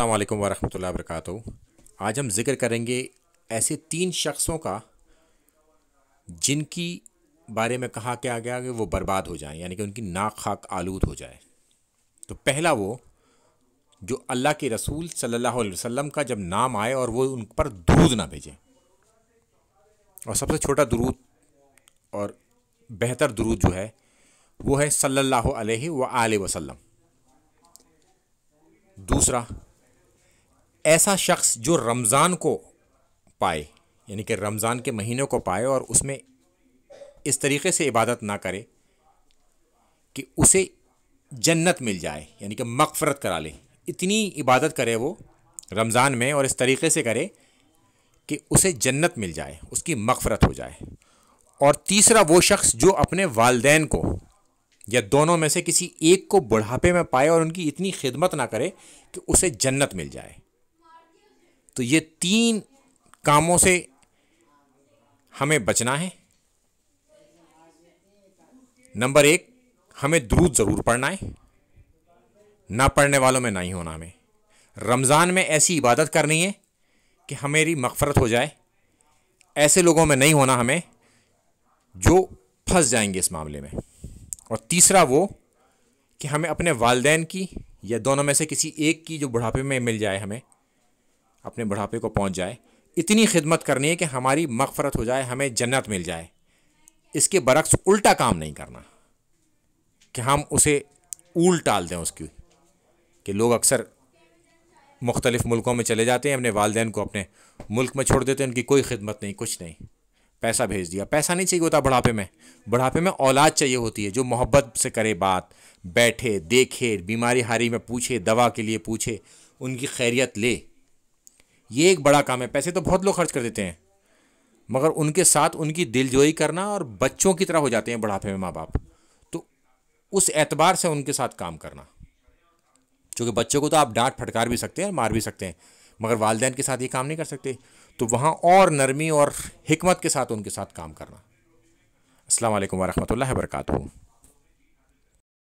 अल्लाम वरहमल वरक आज हम ज़िक्र करेंगे ऐसे तीन शख्सों का जिनकी बारे में कहा क्या गया कि वो बर्बाद हो जाएं यानी कि उनकी नाक खाक आलूद हो जाए तो पहला वो जो अल्लाह के रसूल सल्लल्लाहु अलैहि वसल्लम का जब नाम आए और वो उन पर दूध ना भेजें और सबसे छोटा दरूद और बेहतर दरूद जो है वो है सल्ला वसम व आल दूसरा ऐसा शख्स जो रमज़ान को पाए यानी कि रमज़ान के महीनों को पाए और उसमें इस तरीके से इबादत ना करे कि उसे जन्नत मिल जाए यानी कि मकफरत करा ले इतनी इबादत करे वो रमज़ान में और इस तरीके से करे कि उसे जन्नत मिल जाए उसकी मगफरत हो जाए और तीसरा वो शख्स जो अपने वालदेन को या दोनों में से किसी एक को बुढ़ापे में पाए और उनकी इतनी खिदमत ना करे कि उसे जन्नत मिल जाए तो ये तीन कामों से हमें बचना है नंबर एक हमें द्रूद ज़रूर पढ़ना है ना पढ़ने वालों में ना ही होना हमें रमज़ान में ऐसी इबादत करनी है कि हमेरी मगफरत हो जाए ऐसे लोगों में नहीं होना हमें जो फंस जाएंगे इस मामले में और तीसरा वो कि हमें अपने वालदेन की या दोनों में से किसी एक की जो बुढ़ापे में मिल जाए हमें अपने बुढ़ापे को पहुँच जाए इतनी खिदमत करनी है कि हमारी मगफरत हो जाए हमें जन्नत मिल जाए इसके बरक्स उल्टा काम नहीं करना कि हम उसे ऊल टाल दें उसकी कि लोग अक्सर मुख्तलिफ़ मुल्कों में चले जाते हैं अपने वालदेन को अपने मुल्क में छोड़ देते हैं उनकी कोई खिदमत नहीं कुछ नहीं पैसा भेज दिया पैसा नहीं चाहिए होता बुढ़ापे में बुढ़ापे में औलाद चाहिए होती है जो मोहब्बत से करे बात बैठे देखे बीमारी हारी में पूछे दवा के लिए पूछे उनकी खैरियत ले ये एक बड़ा काम है पैसे तो बहुत लोग खर्च कर देते हैं मगर उनके साथ उनकी दिलजोई करना और बच्चों की तरह हो जाते हैं बुढ़ापे में माँ बाप तो उस एतबार से उनके साथ काम करना क्योंकि बच्चों को तो आप डांट फटकार भी सकते हैं मार भी सकते हैं मगर वालदेन के साथ ये काम नहीं कर सकते तो वहाँ और नरमी और हमत के साथ उनके साथ काम करना असल वरहमल वर्का